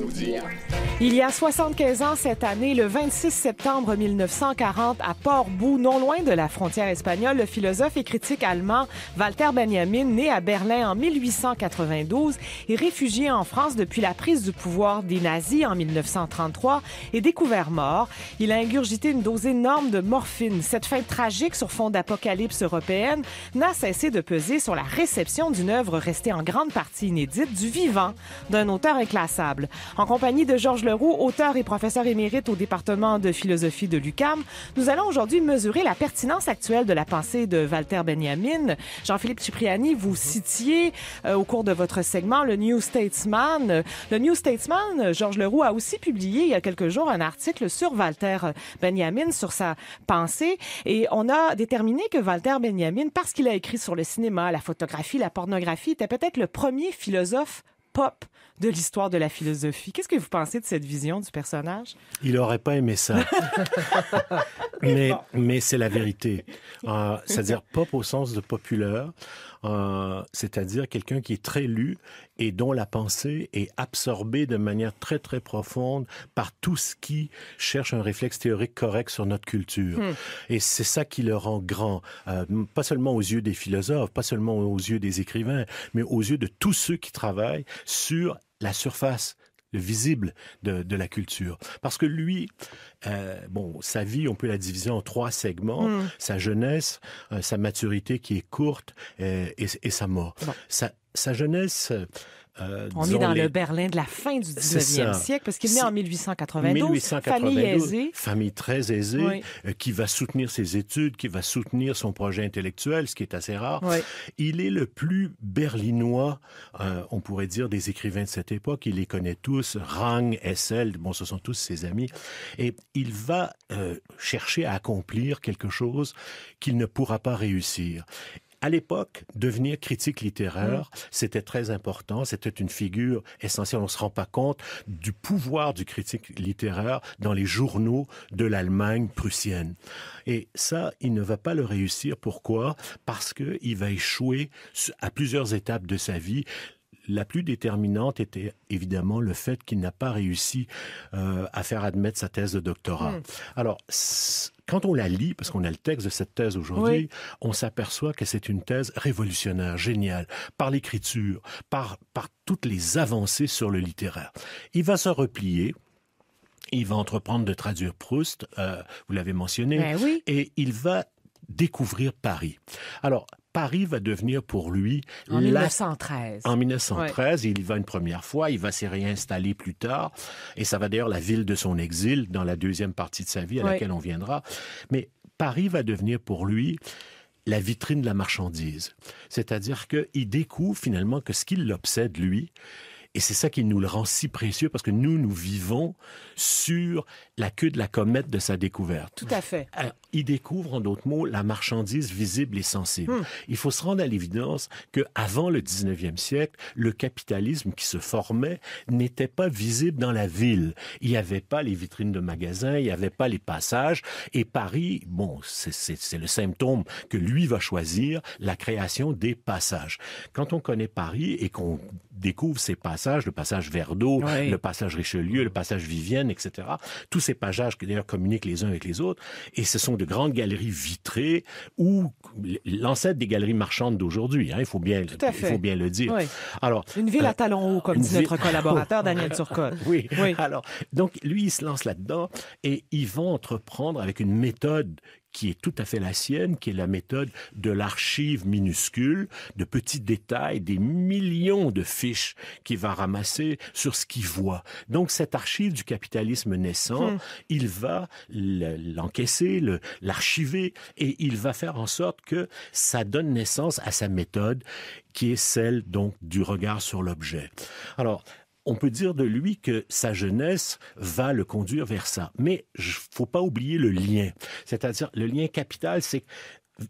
nous dire. Il y a 75 ans cette année, le 26 septembre 1940, à port non loin de la frontière espagnole, le philosophe et critique allemand Walter Benjamin, né à Berlin en 1892 et réfugié en France depuis la prise du pouvoir des nazis en 1933, est découvert mort. Il a ingurgité une dose énorme de morphine. Cette fin tragique sur fond d'apocalypse européenne n'a cessé de peser sur la réception d'une œuvre restée en grande partie inédite du vivant d'un auteur inclassable. En compagnie de Georges Leroux, auteur et professeur émérite au département de philosophie de l'UCAM, nous allons aujourd'hui mesurer la pertinence actuelle de la pensée de Walter Benjamin. Jean-Philippe Cipriani, vous citiez euh, au cours de votre segment le New Statesman. Le New Statesman, Georges Leroux a aussi publié il y a quelques jours un article sur Walter Benjamin, sur sa pensée, et on a déterminé que Walter Benjamin, parce qu'il a écrit sur le cinéma, la photographie, la pornographie, était peut-être le premier philosophe pop de l'histoire de la philosophie. Qu'est-ce que vous pensez de cette vision du personnage? Il n'aurait pas aimé ça. mais c'est la vérité. Ah, c'est-à-dire pop au sens de populaire. Euh, c'est-à-dire quelqu'un qui est très lu et dont la pensée est absorbée de manière très très profonde par tout ce qui cherche un réflexe théorique correct sur notre culture. Hmm. Et c'est ça qui le rend grand, euh, pas seulement aux yeux des philosophes, pas seulement aux yeux des écrivains, mais aux yeux de tous ceux qui travaillent sur la surface visible de, la culture. Parce que lui, euh, bon, sa vie, on peut la diviser en trois segments. Hmm. Sa jeunesse, euh, sa maturité qui est courte euh, et, sa mort sa jeunesse. Euh, on est dans le Berlin de la fin du 19e siècle, parce qu'il est né en 1892, famille aisée. Famille très aisée, euh, qui va soutenir ses études, qui va soutenir son projet intellectuel, ce qui est assez rare. Il est le plus berlinois, euh, on pourrait dire, des écrivains de cette époque. Il les connaît tous, Rang, Essel, bon, ce sont tous ses amis. Et il va chercher à accomplir quelque chose qu'il ne pourra pas réussir. À l'époque, devenir critique littéraire, c'était très important. C'était une figure essentielle. On ne se rend pas compte du pouvoir du critique littéraire dans les journaux de l'Allemagne prussienne. Et ça, il ne va pas le réussir. Pourquoi? Parce qu'il va échouer à plusieurs étapes de sa vie la plus déterminante était évidemment le fait qu'il n'a pas réussi euh, à faire admettre sa thèse de doctorat. Mmh. Alors, quand on la lit, parce qu'on a le texte de cette thèse aujourd'hui, on s'aperçoit que c'est une thèse révolutionnaire, géniale, par l'écriture, par, par toutes les avancées sur le littéraire. Il va se replier, il va entreprendre de traduire Proust, euh, vous l'avez mentionné, ben et il va découvrir Paris. Alors, Paris va devenir pour lui... En 1913. En 1913, il y va une première fois, il va s'y réinstaller plus tard, et ça va d'ailleurs la ville de son exil dans la deuxième partie de sa vie à laquelle on viendra. Mais Paris va devenir pour lui la vitrine de la marchandise. C'est-à-dire qu'il découvre finalement que ce qui l'obsède, lui, et c'est ça qui nous le rend si précieux parce que nous, nous vivons sur la queue de la comète de sa découverte. Tout à fait. Euh, il découvre, en d'autres mots, la marchandise visible et sensible. Hmm. Il faut se rendre à l'évidence que avant le 19e siècle, le capitalisme qui se formait n'était pas visible dans la ville. Il n'y avait pas les vitrines de magasins, il n'y avait pas les passages. Et Paris, bon, c'est le symptôme que lui va choisir, la création des passages. Quand on connaît Paris et qu'on découvre ces passages, le passage Verdot, le passage Richelieu, le passage Vivienne, etc., tous ces passages qui d'ailleurs communiquent les uns avec les autres, et ce sont de grandes galeries vitrées ou l'ancêtre des galeries marchandes d'aujourd'hui. Hein, il faut bien, faut bien le dire. Alors, une ville à euh, talons hauts, comme dit notre collaborateur Daniel Turcotte. oui. oui. Alors, donc lui, il se lance là-dedans et il vont entreprendre avec une méthode qui est tout à fait la sienne, qui est la méthode de l'archive minuscule, de petits détails, des millions de fiches qu'il va ramasser sur ce qu'il voit. Donc cette archive du capitalisme naissant, hmm. il va l'encaisser, l'archiver, et il va faire en sorte que ça donne naissance à sa méthode, qui est celle donc du regard sur l'objet. Alors, on peut dire de lui que sa jeunesse va le conduire vers ça. Mais il faut pas oublier le lien. C'est-à-dire, le lien capital, c'est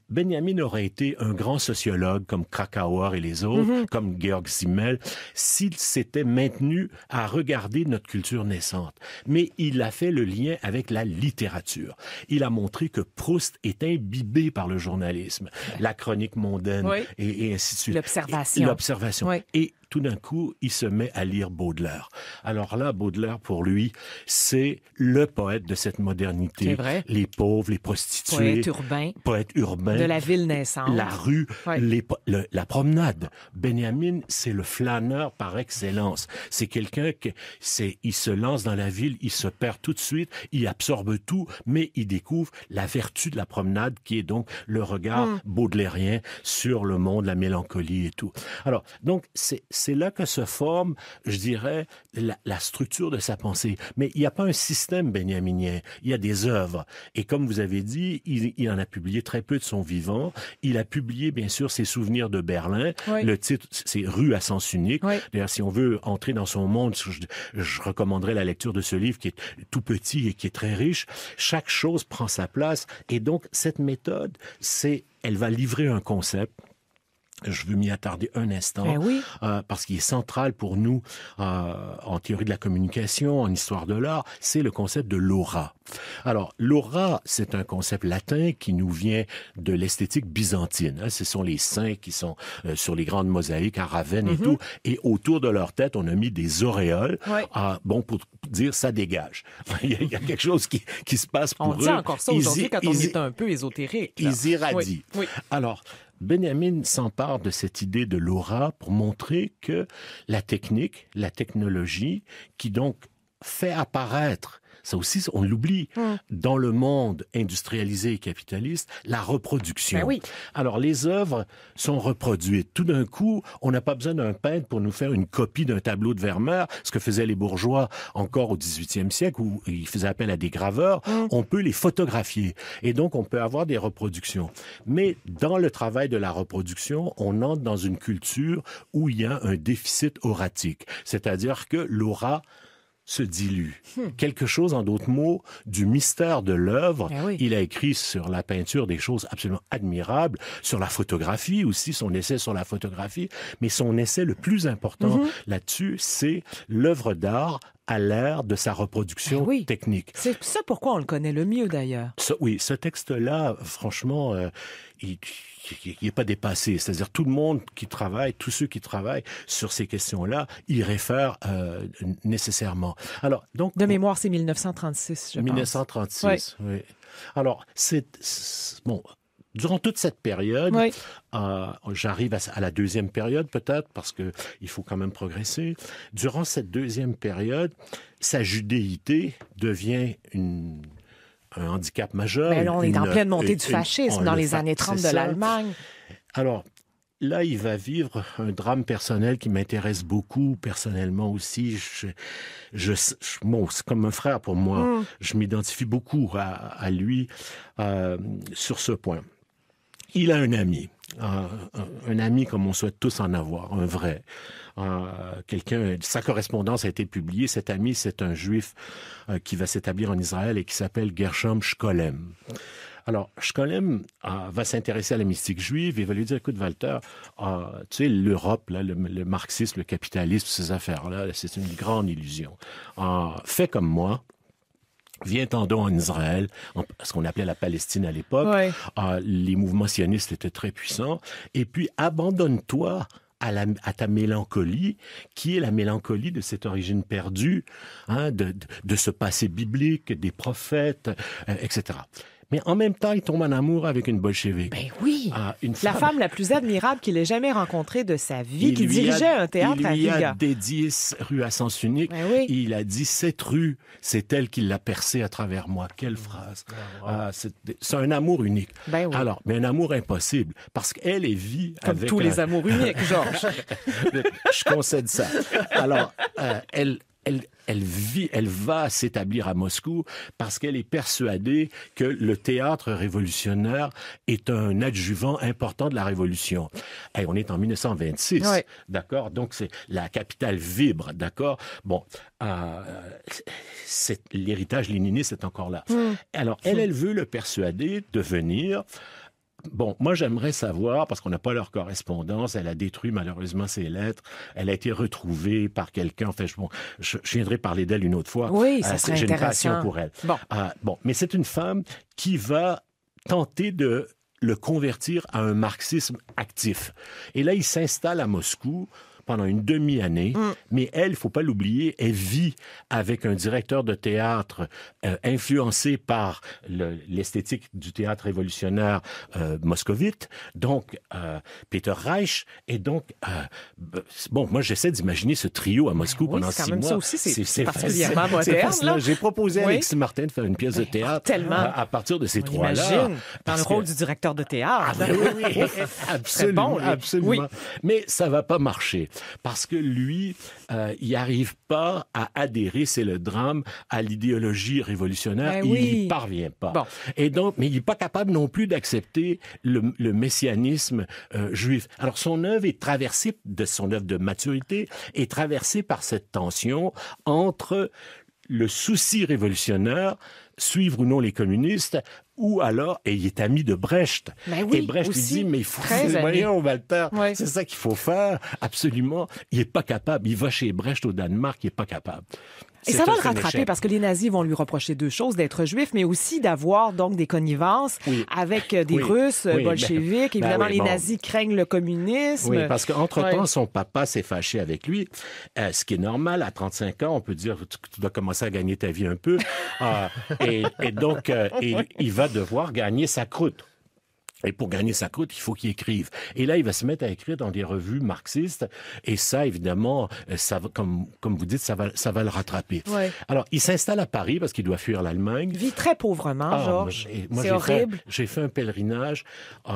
Benjamin aurait été un grand sociologue comme Krakauer et les autres, mhm. comme Georg Simmel, s'il s'était maintenu à regarder notre culture naissante. Mais il a fait le lien avec la littérature. Il a montré que Proust est imbibé par le journalisme, la chronique mondaine et, ainsi de suite. L'observation. L'observation. Et tout d'un coup, il se met à lire Baudelaire. Alors là, Baudelaire, pour lui, c'est le poète de cette modernité. Les pauvres, les prostituées. Poète urbain. Poète urbain. De la ville naissante. La rue, la promenade. Benjamin, c'est le flâneur par excellence. C'est quelqu'un qui, c'est, il se lance dans la ville, il se perd tout de suite, il absorbe tout, mais il découvre la vertu de la promenade qui est donc le regard hmm. baudelairien sur le monde, la mélancolie et tout. Alors, donc, c'est, c'est là que se forme, je dirais, la, structure de sa pensée. Mais il n'y a pas un système benjaminien. Il y a des œuvres. Et comme vous avez dit, il, en a publié très peu de son vivant. Il a publié, bien sûr, ses souvenirs de Berlin. Le titre, c'est Rue à sens unique. D'ailleurs, si on veut entrer dans son monde, je, je recommanderais la lecture de ce livre qui est tout petit et qui est très riche. Chaque chose prend sa place. Et donc, cette méthode, c'est, elle va livrer un concept je veux m'y attarder un instant ben oui. Euh, parce qu'il est central pour nous euh, en théorie de la communication, en histoire de l'art, c'est le concept de l'aura. Alors, l'aura, c'est un concept latin qui nous vient de l'esthétique byzantine. Hein. Ce sont les saints qui sont euh, sur les grandes mosaïques à Ravenne et mhm. tout, et autour de leur tête, on a mis des auréoles. Ah, bon, pour dire ça dégage. il, y a, quelque chose qui, se passe pour on eux. On dit encore ça aujourd'hui quand on est un peu ésotérique. Ils irradient. Alors, Benjamin s'empare de cette idée de l'aura pour montrer que la technique, la technologie, qui donc fait apparaître ça aussi, on l'oublie. Hum. Dans le monde industrialisé et capitaliste, la reproduction. Ben Alors, les œuvres sont reproduites. Tout d'un coup, on n'a pas besoin d'un peintre pour nous faire une copie d'un tableau de Vermeer, ce que faisaient les bourgeois encore au 18e siècle, où ils faisaient appel à des graveurs. Hum. On peut les photographier. Et donc, on peut avoir des reproductions. Mais dans le travail de la reproduction, on entre dans une culture où il y a un déficit oratique. C'est-à-dire que l'aura se dilue. Hmm. Quelque chose, en d'autres mots, du mystère de l'œuvre. Eh Il a écrit sur la peinture des choses absolument admirables, sur la photographie aussi, son essai sur la photographie. Mais son essai le plus important mhm. là-dessus, c'est l'œuvre d'art à l'ère de sa reproduction ah technique. C'est ça pourquoi on le connaît le mieux d'ailleurs. Oui, ce texte-là, franchement, euh, il n'est pas dépassé. C'est-à-dire tout le monde qui travaille, tous ceux qui travaillent sur ces questions-là, y réfèrent euh, nécessairement. Alors, donc de mémoire, c'est 1936, je 1936, pense. 1936, oui. oui. Alors, c'est bon, durant toute cette période, euh, j'arrive à, la deuxième période peut-être parce qu'il faut quand même progresser. Durant cette deuxième période, sa judéité devient un handicap majeur. Mais on est en pleine montée du fascisme dans les années 30 de l'Allemagne. Alors, là, il va vivre un drame personnel qui m'intéresse beaucoup personnellement aussi. Je, c'est comme un frère pour moi. Mm. Je m'identifie beaucoup à, lui euh, sur ce point il a un ami. Ah, un, ami comme on souhaite tous en avoir, un vrai. Ah, quelqu'un, sa correspondance a été publiée. Cet ami, c'est un juif euh, qui va s'établir en Israël et qui s'appelle Gershom Scholem. Alors, Scholem ah, va s'intéresser à la mystique juive et va lui dire, écoute, Walter, tu sais, l'Europe, le, marxisme, le capitalisme, ces affaires-là, c'est une grande illusion. fais comme moi, Viens donc en Israël, ce qu'on appelait la Palestine à l'époque. Ah, les mouvements sionistes étaient très puissants. Et puis, abandonne-toi à, ta mélancolie, qui est la mélancolie de cette origine perdue, hein, de, ce passé biblique, des prophètes, euh, etc mais en même temps, il tombe en amour avec une bolchevique. Ben oui. Ah, une femme. La femme la plus admirable qu'il ait jamais rencontrée de sa vie, il qui dirigeait un théâtre il lui à a dédié rue à sens unique. Ben il a dit cette rue, c'est elle qui l'a percée à travers moi. Quelle phrase. Ah, c'est un amour unique. Ben oui. Alors, mais un amour impossible parce qu'elle est vie comme avec tous les amours uniques, Georges. Je concède ça. Alors, euh, elle elle, vit, elle va s'établir à Moscou parce qu'elle est persuadée que le théâtre révolutionnaire est un adjuvant important de la révolution. Et eh, on est en 1926, d'accord Donc c'est la capitale vibre, d'accord Bon, euh, l'héritage léniniste est encore là. Hum. Alors elle, hum. elle veut le persuader de venir Bon, moi j'aimerais savoir, parce qu'on n'a pas leur correspondance, elle a détruit malheureusement ses lettres, elle a été retrouvée par quelqu'un, en je, bon, je, viendrai parler d'elle une autre fois. Oui, ça euh, serait pour elle. Ah, bon, mais c'est une femme qui va tenter de le convertir à un marxisme actif. Et là, il s'installe à Moscou pendant une demi-année, mm. mais elle, il faut pas l'oublier, elle vit avec un directeur de théâtre euh, influencé par l'esthétique du théâtre révolutionnaire euh, moscovite, donc euh, Peter Reich, et donc, bon, moi j'essaie d'imaginer ce trio à Moscou ben pendant six mois. Ça aussi, c'est particulièrement moderne. J'ai proposé à Alexis Martin de faire une pièce de ben, théâtre à partir de ces trois-là. Dans le rôle du directeur de théâtre. Ah, ben oui, absolument, absolument. Mais ça va pas marcher parce que lui, euh, il n'arrive pas à adhérer, c'est le drame, à l'idéologie révolutionnaire. Ben il n'y parvient pas. Et donc, mais il n'est pas capable non plus d'accepter le, messianisme euh, juif. Alors, son œuvre est traversée, de son œuvre de maturité, est traversée par cette tension entre le souci révolutionnaire, suivre ou non les communistes, ou alors, il est ami de Brecht. et Brecht lui dit, mais il faut, moyens, Walter, c'est ça qu'il faut faire, absolument. Il n'est pas capable. Il va chez Brecht au Danemark, il n'est pas capable. Et ça va le rattraper parce que les nazis vont lui reprocher deux choses, d'être juif, mais aussi d'avoir donc des connivences avec euh, des Russes, euh, oui. bolcheviques. Bah Évidemment, les nazis craignent le communisme. Oui, parce qu'entre-temps, son papa s'est fâché avec lui, euh, ce qui est normal. À 35 ans, on peut dire tu, tu dois commencer à gagner ta vie un peu. Ah, et, donc, il va devoir gagner sa croûte. Et pour gagner sa croûte, il faut qu'il écrive. Et là, il va se mettre à écrire dans des revues marxistes. Et ça, évidemment, euh, ça comme, comme vous dites, ça va, ça va le rattraper. Alors, il s'installe à Paris parce qu'il doit fuir l'Allemagne. Vit très pauvrement, ah, Georges. C'est horrible. J'ai fait un pèlerinage euh,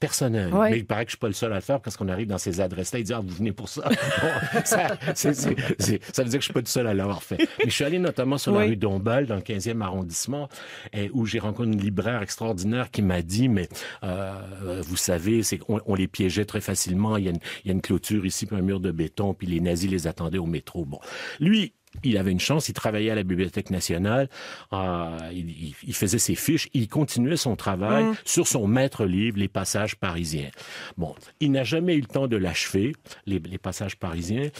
personnel. Mais il paraît que je suis pas le seul à le faire parce qu'on arrive dans ces adresses-là. Ils disent, ah, vous venez pour ça. ça, veut dire que je suis pas le seul à l'avoir fait. Mais je suis allé notamment sur la rue Dombal, dans le 15e arrondissement, où j'ai rencontré une libraire extraordinaire qui m'a dit, mais... Euh, euh, vous savez, c'est on, les piégeait très facilement. Il y, a une, clôture ici, puis un mur de béton, puis les nazis les attendaient au métro. Bon, lui, il avait une chance, il travaillait à la Bibliothèque nationale, euh, il, faisait ses fiches, il continuait son travail mmh. sur son maître livre, Les Passages parisiens. Bon, il n'a jamais eu le temps de l'achever, les, Passages parisiens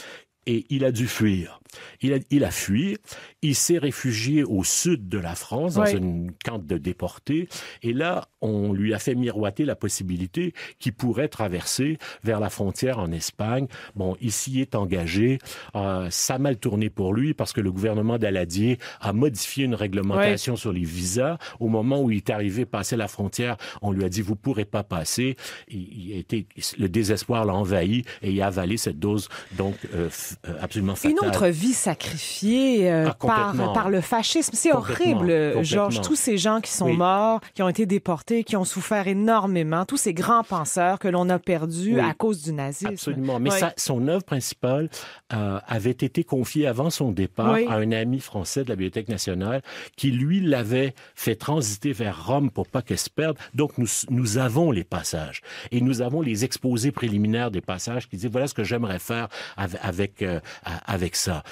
et il a dû fuir. Il a, il a fui, il s'est réfugié au sud de la France, dans une camp de déportés, et là, on lui a fait miroiter la possibilité qu'il pourrait traverser vers la frontière en Espagne. Bon, il s'y est engagé, euh, ça a mal tourné pour lui parce que le gouvernement d'Aladier a modifié une réglementation sur les visas. Au moment où il est arrivé passer la frontière, on lui a dit, vous pourrez pas passer. Il, était, le désespoir l'a envahi et il a avalé cette dose, donc, euh, euh, absolument fatale. Une autre vie sacrifiée euh, ah, par, le fascisme. C'est horrible, euh, Georges. Tous ces gens qui sont morts, qui ont été déportés, qui ont souffert énormément, tous ces grands penseurs que l'on a perdus à cause du nazisme. Absolument. Mais son œuvre principale avait été confiée avant son départ à un ami français de la Bibliothèque nationale qui, lui, l'avait fait transiter vers Rome pour pas qu'elle se perde. Donc, nous, nous avons les passages et nous avons les exposés préliminaires des passages qui disent voilà ce que j'aimerais faire avec, euh, avec, ça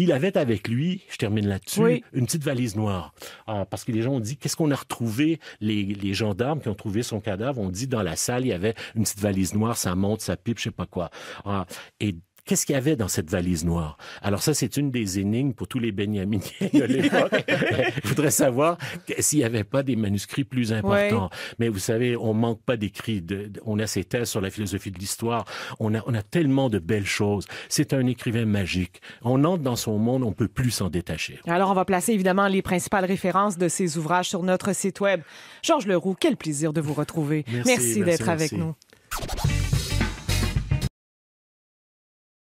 il avait avec lui, je termine là-dessus, une petite valise noire. Ah, parce que les gens ont dit, qu'est-ce qu'on a retrouvé? Les, gendarmes qui ont trouvé son cadavre ont dit, dans la salle, il y avait une petite valise noire, sa montre, sa pipe, je sais pas quoi. Ah, et Qu'est-ce qu'il y avait dans cette valise noire? Alors ça, c'est une des énigmes pour tous les Benjaminiens de l'époque. Je voudrais savoir s'il n'y avait pas des manuscrits plus importants. Mais vous savez, on manque pas d'écrits. On a ses thèses sur la philosophie de l'histoire. On a, tellement de belles choses. C'est un écrivain magique. On entre dans son monde, on peut plus s'en détacher. Alors, on va placer évidemment les principales références de ses ouvrages sur notre site web. Georges Leroux, quel plaisir de vous retrouver. Merci, d'être avec nous.